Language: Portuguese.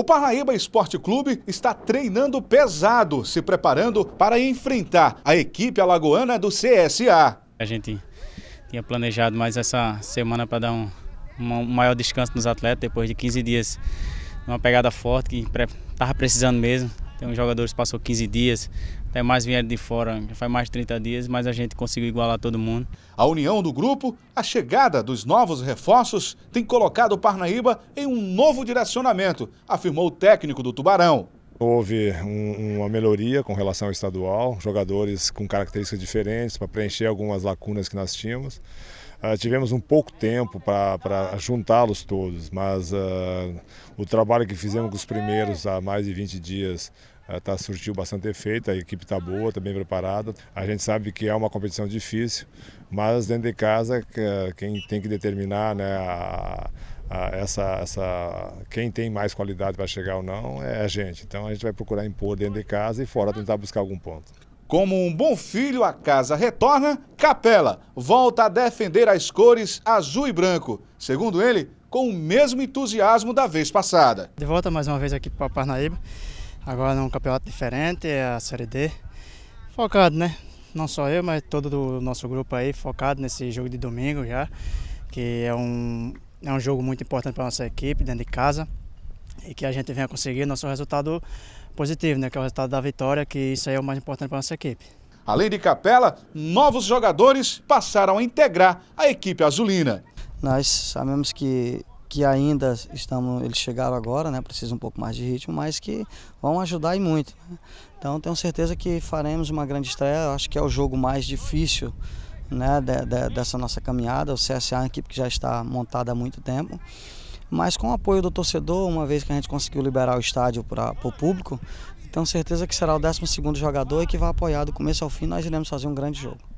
O Parnaíba Esporte Clube está treinando pesado, se preparando para enfrentar a equipe alagoana do CSA. A gente tinha planejado mais essa semana para dar um, um, maior descanso nos atletas depois de 15 dias. Uma pegada forte que estava precisando mesmo. Tem uns jogadores que passou 15 dias, até mais vieram de fora, faz mais de 30 dias, mas a gente conseguiu igualar todo mundo. A união do grupo, a chegada dos novos reforços, tem colocado o Parnaíba em um novo direcionamento, afirmou o técnico do Tubarão. Houve um, uma melhoria com relação ao estadual, jogadores com características diferentes para preencher algumas lacunas que nós tínhamos. Ah, tivemos um pouco tempo para juntá-los todos, mas uh, o trabalho que fizemos com os primeiros há mais de 20 dias uh, tá, surtiu bastante efeito, a equipe está boa, está bem preparada. A gente sabe que é uma competição difícil, mas dentro de casa quem tem que determinar né, a, a essa, essa, quem tem mais qualidade para chegar ou não é a gente. Então a gente vai procurar impor dentro de casa e fora tentar buscar algum ponto. Como um bom filho, a casa retorna. Capela volta a defender as cores azul e branco. Segundo ele, com o mesmo entusiasmo da vez passada. De volta mais uma vez aqui para Parnaíba. Agora num campeonato diferente, é a Série D. Focado, né? Não só eu, mas todo o nosso grupo aí focado nesse jogo de domingo já. Que é um, é um jogo muito importante para nossa equipe dentro de casa e que a gente venha conseguir nosso resultado positivo, né, que é o resultado da vitória, que isso aí é o mais importante para nossa equipe. Além de Capela, novos jogadores passaram a integrar a equipe azulina. Nós sabemos que que ainda estamos, eles chegaram agora, né? Precisa um pouco mais de ritmo, mas que vão ajudar e muito. Né? Então tenho certeza que faremos uma grande estreia. Acho que é o jogo mais difícil, né? De, de, dessa nossa caminhada. O CSA é uma equipe que já está montada há muito tempo. Mas com o apoio do torcedor, uma vez que a gente conseguiu liberar o estádio para o público, tenho certeza que será o 12 jogador e que vai apoiar do começo ao fim, nós iremos fazer um grande jogo.